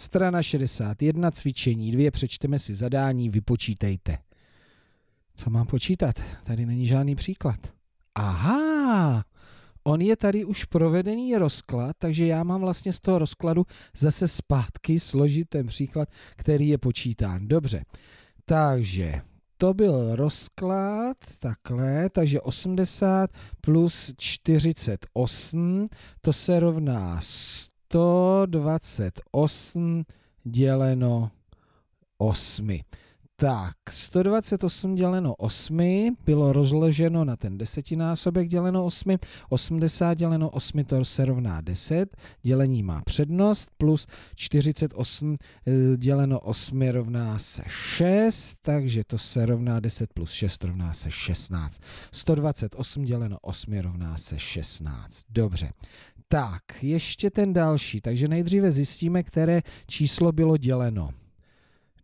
Strana 61, cvičení 2, přečteme si zadání, vypočítejte. Co mám počítat? Tady není žádný příklad. Aha, on je tady už provedený rozklad, takže já mám vlastně z toho rozkladu zase zpátky složit ten příklad, který je počítán. Dobře, takže to byl rozklad takhle, takže 80 plus 48, to se rovná 100. 128 děleno 8. Tak, 128 děleno 8 bylo rozloženo na ten desetinásobek děleno 8, 80 děleno 8 to se rovná 10, dělení má přednost, plus 48 eh, děleno 8 rovná se 6, takže to se rovná 10 plus 6 rovná se 16. 128 děleno 8 rovná se 16. Dobře, tak, ještě ten další. Takže nejdříve zjistíme, které číslo bylo děleno.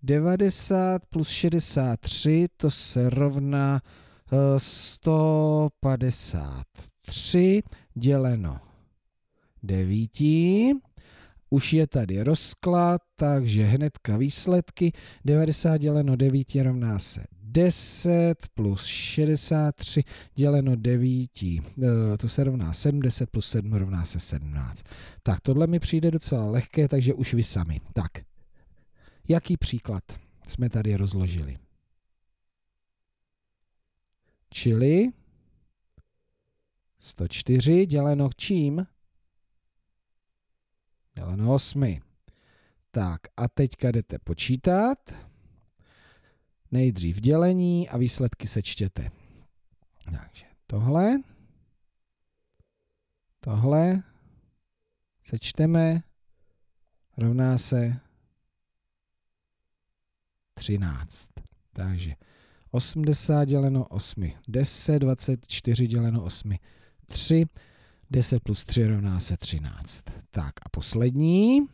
90 plus 63, to se rovná 153 eh, děleno 9. Už je tady rozklad, takže hnedka výsledky. 90 děleno 9 rovná se 10 plus 63 děleno 9, eh, to se rovná 7, 10 plus 7 rovná se 17. Tak, tohle mi přijde docela lehké, takže už vy sami. Tak, jaký příklad jsme tady rozložili? Čili 104 děleno čím? Děleno 8. Tak a teďka jdete počítat nejdřív dělení a výsledky sečtěte. Takže tohle, tohle, sečteme, rovná se 13. Takže 80 děleno 8, 10, 24 děleno 8, 3, 10 plus 3 rovná se 13. Tak a poslední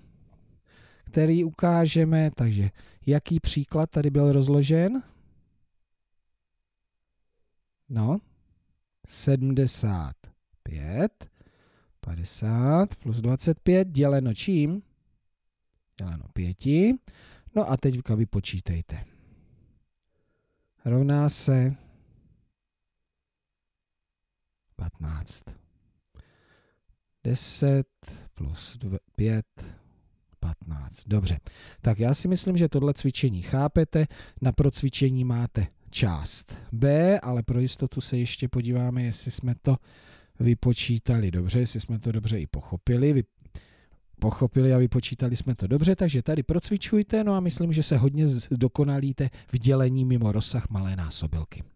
který ukážeme, takže jaký příklad tady byl rozložen? No, 75, 50 plus 25 děleno čím? Děleno 5. No a teďka vypočítejte. Rovná se 15. 10 plus 2, 5 15. Dobře, tak já si myslím, že tohle cvičení chápete, na procvičení máte část B, ale pro jistotu se ještě podíváme, jestli jsme to vypočítali dobře, jestli jsme to dobře i pochopili. Vy pochopili a vypočítali jsme to dobře, takže tady procvičujte, no a myslím, že se hodně dokonalíte v dělení mimo rozsah malé násobilky.